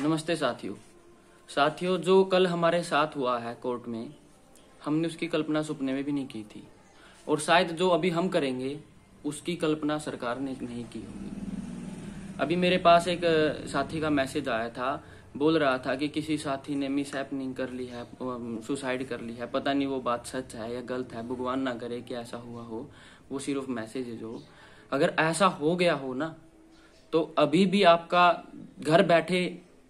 नमस्ते साथियों साथियों जो कल हमारे साथ हुआ है कोर्ट में हमने उसकी कल्पना सपने में भी नहीं की थी और शायद जो अभी हम करेंगे उसकी कल्पना सरकार ने नहीं की होगी अभी मेरे पास एक साथी का मैसेज आया था बोल रहा था कि किसी साथी ने मिस हैपनिंग कर ली है सुसाइड कर ली है पता नहीं वो बात सच है या गलत है भगवान ना करे कि ऐसा हुआ हो वो सिर्फ मैसेज है जो अगर ऐसा हो गया हो ना तो अभी भी आपका घर बैठे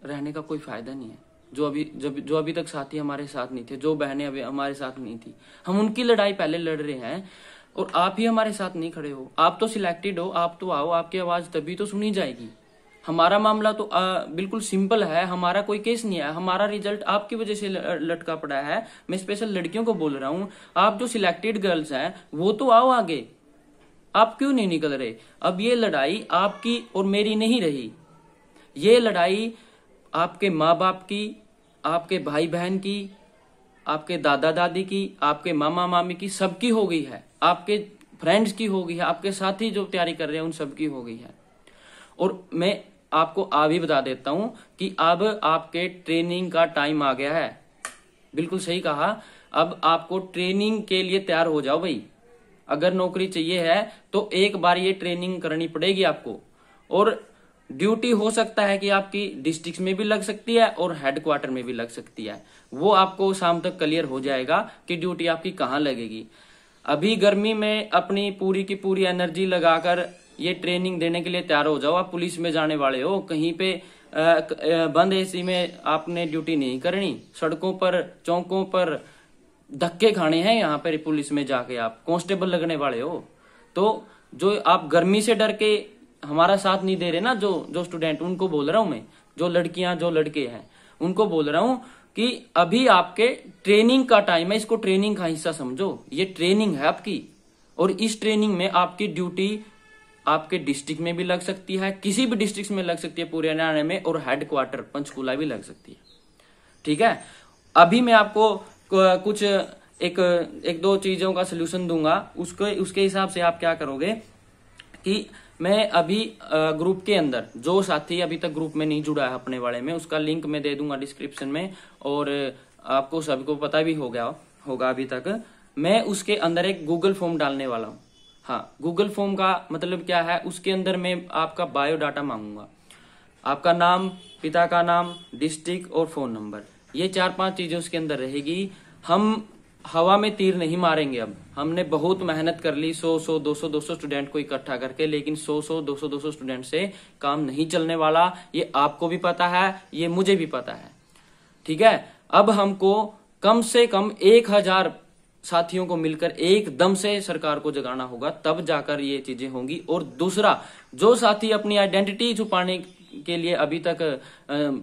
रहने का कोई फायदा नहीं है जो अभी जब जो अभी तक साथी हमारे साथ नहीं थे जो बहनें अभी हमारे साथ नहीं थी हम उनकी लड़ाई पहले लड़ रहे हैं और आप ही हमारे साथ नहीं खड़े हो आप तो सिलेक्टेड हो आप तो आओ आपकी आवाज तभी तो सुनी जाएगी हमारा मामला तो आ, बिल्कुल सिंपल है हमारा कोई केस नहीं है हमारा रिजल्ट आपकी वजह से लटका पड़ा है मैं स्पेशल लड़कियों को बोल रहा हूँ आप जो सिलेक्टेड गर्ल्स हैं वो तो आओ आगे आप क्यों नहीं निकल रहे अब ये लड़ाई आपकी और मेरी नहीं रही ये लड़ाई आपके माँ बाप की आपके भाई बहन की आपके दादा दादी की आपके मामा मामी की सबकी हो गई है आपके फ्रेंड्स की हो गई है आपके साथी जो तैयारी कर रहे हैं उन सबकी हो गई है और मैं आपको आ भी बता देता हूं कि अब आपके ट्रेनिंग का टाइम आ गया है बिल्कुल सही कहा अब आपको ट्रेनिंग के लिए तैयार हो जाओ भाई अगर नौकरी चाहिए है तो एक बार ये ट्रेनिंग करनी पड़ेगी आपको और ड्यूटी हो सकता है कि आपकी डिस्ट्रिक्ट में भी लग सकती है और हेडक्वार्टर में भी लग सकती है वो आपको शाम तक क्लियर हो जाएगा कि ड्यूटी आपकी कहाँ लगेगी अभी गर्मी में अपनी पूरी की पूरी एनर्जी लगाकर ये ट्रेनिंग देने के लिए तैयार हो जाओ आप पुलिस में जाने वाले हो कहीं पे बंद एसी में आपने ड्यूटी नहीं करनी सड़कों पर चौकों पर धक्के खाने हैं यहाँ पर पुलिस में जाके आप कॉन्स्टेबल लगने वाले हो तो जो आप गर्मी से डर के हमारा साथ नहीं दे रहे ना जो जो स्टूडेंट उनको बोल रहा हूं मैं जो लड़कियां जो लड़के हैं उनको बोल रहा हूं कि अभी आपके ट्रेनिंग का टाइम है इसको ट्रेनिंग का हिस्सा समझो ये ट्रेनिंग है आपकी और इस ट्रेनिंग में आपकी ड्यूटी आपके डिस्ट्रिक्ट में भी लग सकती है किसी भी डिस्ट्रिक्ट में लग सकती है पूरे हरियाणा में और हेडक्वार्टर पंचकूला भी लग सकती है ठीक है अभी मैं आपको कुछ एक एक दो चीजों का सोल्यूशन दूंगा उसके उसके हिसाब से आप क्या करोगे कि मैं अभी ग्रुप के अंदर जो साथी अभी तक ग्रुप में नहीं जुड़ा है अपने वाले में उसका लिंक मैं दे दूंगा डिस्क्रिप्शन में और आपको सबको पता भी हो गया होगा अभी तक मैं उसके अंदर एक गूगल फॉर्म डालने वाला हूँ हाँ गूगल फॉर्म का मतलब क्या है उसके अंदर मैं आपका बायोडाटा मांगूंगा आपका नाम पिता का नाम डिस्ट्रिक्ट और फोन नंबर ये चार पांच चीजें उसके अंदर रहेगी हम हवा में तीर नहीं मारेंगे अब हमने बहुत मेहनत कर ली 100 100 200 200 स्टूडेंट को इकट्ठा करके लेकिन 100 100 200 200 स्टूडेंट से काम नहीं चलने वाला ये आपको भी पता है ये मुझे भी पता है ठीक है अब हमको कम से कम एक हजार साथियों को मिलकर एकदम से सरकार को जगाना होगा तब जाकर ये चीजें होंगी और दूसरा जो साथी अपनी आइडेंटिटी छुपाने के लिए अभी तक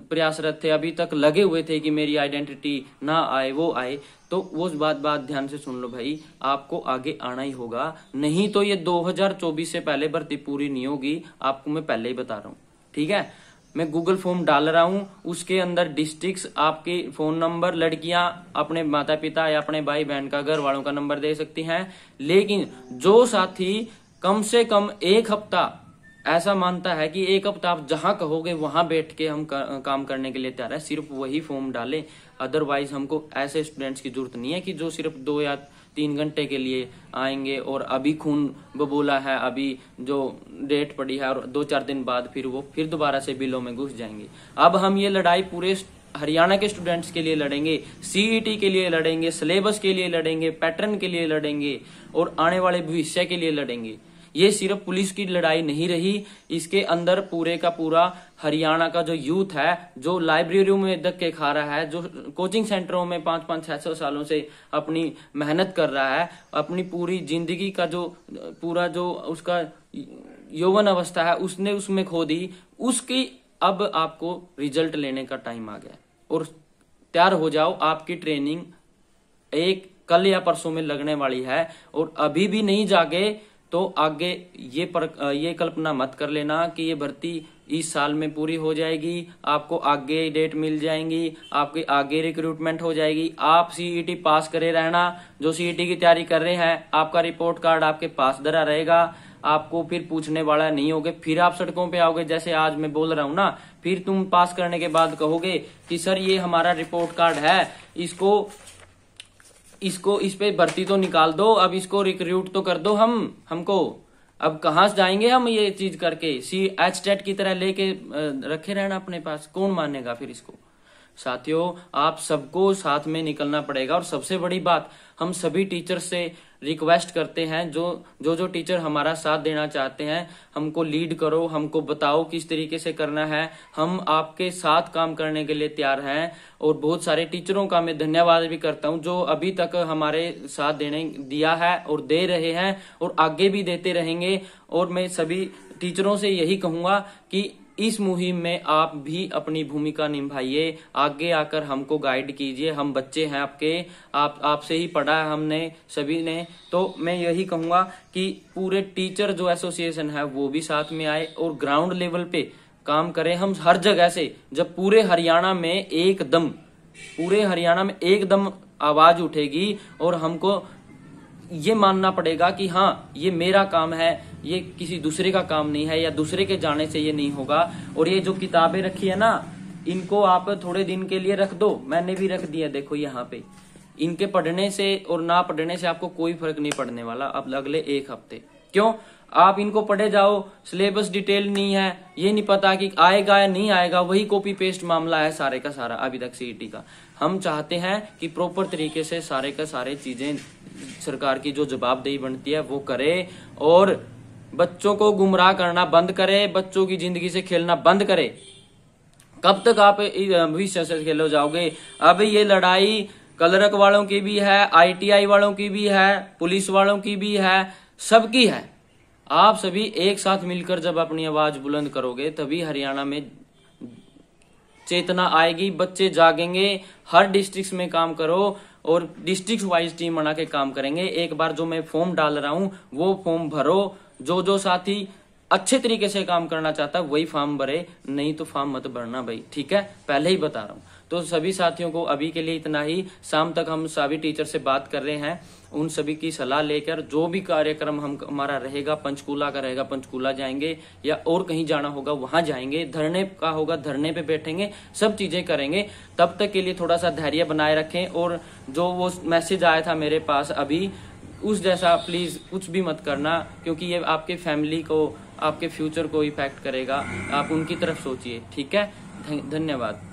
प्रयासरत थे अभी तक लगे हुए थे कि मेरी आइडेंटिटी ना आए वो आए तो वो बात बात ध्यान से सुन लो भाई आपको आगे आना ही होगा नहीं तो ये 2024 से पहले भर्ती पूरी नहीं होगी आपको मैं पहले ही बता रहा हूँ ठीक है मैं गूगल फॉर्म डाल रहा हूँ उसके अंदर डिस्ट्रिक्स आपके फोन नंबर लड़कियां अपने माता पिता या अपने भाई बहन का घर वालों का नंबर दे सकती हैं लेकिन जो साथी कम से कम एक हफ्ता ऐसा मानता है कि एक हफ्ता आप जहां कहोगे वहां बैठ के हम का, काम करने के लिए तैयार है सिर्फ वही फॉर्म डालें अदरवाइज हमको ऐसे स्टूडेंट्स की जरूरत नहीं है कि जो सिर्फ दो या तीन घंटे के लिए आएंगे और अभी खून बबूला है अभी जो डेट पड़ी है और दो चार दिन बाद फिर वो फिर दोबारा से बिलों में घुस जाएंगे अब हम ये लड़ाई पूरे हरियाणा के स्टूडेंट्स के लिए लड़ेंगे सीईटी e के लिए लड़ेंगे सिलेबस के लिए लड़ेंगे पैटर्न के लिए लड़ेंगे और आने वाले भविष्य के लिए लड़ेंगे ये सिर्फ पुलिस की लड़ाई नहीं रही इसके अंदर पूरे का पूरा हरियाणा का जो यूथ है जो लाइब्रेरियों में धक्के खा रहा है जो कोचिंग सेंटरों में पांच पांच छह सौ सालों से अपनी मेहनत कर रहा है अपनी पूरी जिंदगी का जो पूरा जो उसका यौवन अवस्था है उसने उसमें खो दी उसकी अब आपको रिजल्ट लेने का टाइम आ गया और तैयार हो जाओ आपकी ट्रेनिंग एक कल या परसों में लगने वाली है और अभी भी नहीं जाके तो आगे ये पर ये कल्पना मत कर लेना कि ये भर्ती इस साल में पूरी हो जाएगी आपको आगे डेट मिल जाएंगी आपकी आगे रिक्रूटमेंट हो जाएगी आप सीईटी e पास करे रहना जो सीईटी e की तैयारी कर रहे हैं आपका रिपोर्ट कार्ड आपके पास धरा रहेगा आपको फिर पूछने वाला नहीं होगे फिर आप सड़कों पे आओगे जैसे आज मैं बोल रहा हूँ ना फिर तुम पास करने के बाद कहोगे कि सर ये हमारा रिपोर्ट कार्ड है इसको इसको इस पे भर्ती तो निकाल दो अब इसको रिक्रूट तो कर दो हम हमको अब कहा जाएंगे हम ये चीज करके सी एच टेट की तरह लेके रखे रहना अपने पास कौन मानेगा फिर इसको साथियों आप सबको साथ में निकलना पड़ेगा और सबसे बड़ी बात हम सभी टीचर से रिक्वेस्ट करते हैं जो जो जो टीचर हमारा साथ देना चाहते हैं हमको लीड करो हमको बताओ किस तरीके से करना है हम आपके साथ काम करने के लिए तैयार हैं और बहुत सारे टीचरों का मैं धन्यवाद भी करता हूं जो अभी तक हमारे साथ देने दिया है और दे रहे हैं और आगे भी देते रहेंगे और मैं सभी टीचरों से यही कहूंगा कि इस मुहिम में आप भी अपनी भूमिका निभाइए आगे आकर हमको गाइड कीजिए हम बच्चे हैं आपके आप आपसे ही पढ़ा है हमने सभी ने तो मैं यही कहूँगा कि पूरे टीचर जो एसोसिएशन है वो भी साथ में आए और ग्राउंड लेवल पे काम करें हम हर जगह से जब पूरे हरियाणा में एकदम पूरे हरियाणा में एकदम आवाज उठेगी और हमको ये मानना पड़ेगा कि हाँ ये मेरा काम है ये किसी दूसरे का काम नहीं है या दूसरे के जाने से ये नहीं होगा और ये जो किताबें रखी है ना इनको आप थोड़े दिन के लिए रख दो मैंने भी रख दिया देखो यहाँ पे इनके पढ़ने से और ना पढ़ने से आपको कोई फर्क नहीं पड़ने वाला अब अगले एक हफ्ते क्यों आप इनको पढ़े जाओ सिलेबस डिटेल नहीं है ये नहीं पता कि आएगा या नहीं आएगा वही कॉपी पेस्ट मामला है सारे का सारा अभी तक सीईटी e का हम चाहते हैं कि प्रॉपर तरीके से सारे का सारे चीजें सरकार की जो जवाबदेही बनती है वो करे और बच्चों को गुमराह करना बंद करें बच्चों की जिंदगी से खेलना बंद करें कब तक आप भविष्य से खेलो जाओगे अब ये लड़ाई कलरक वालों की भी है आईटीआई वालों की भी है पुलिस वालों की भी है सबकी है आप सभी एक साथ मिलकर जब अपनी आवाज बुलंद करोगे तभी हरियाणा में चेतना आएगी बच्चे जागेंगे हर डिस्ट्रिक्ट में काम करो और डिस्ट्रिक्ट वाइज टीम बना के काम करेंगे एक बार जो मैं फॉर्म डाल रहा हूँ वो फॉर्म भरो जो जो साथी अच्छे तरीके से काम करना चाहता है वही फॉर्म भरे नहीं तो फॉर्म मत भरना भाई ठीक है पहले ही बता रहा हूँ तो सभी साथियों को अभी के लिए इतना ही शाम तक हम सभी टीचर से बात कर रहे हैं उन सभी की सलाह लेकर जो भी कार्यक्रम हम हमारा रहेगा पंचकूला का रहेगा पंचकूला जाएंगे या और कहीं जाना होगा वहां जाएंगे धरने का होगा धरने पे बैठेंगे सब चीजें करेंगे तब तक के लिए थोड़ा सा धैर्य बनाए रखें और जो वो मैसेज आया था मेरे पास अभी उस जैसा प्लीज कुछ भी मत करना क्योंकि ये आपके फैमिली को आपके फ्यूचर को इफेक्ट करेगा आप उनकी तरफ सोचिए ठीक है धन्यवाद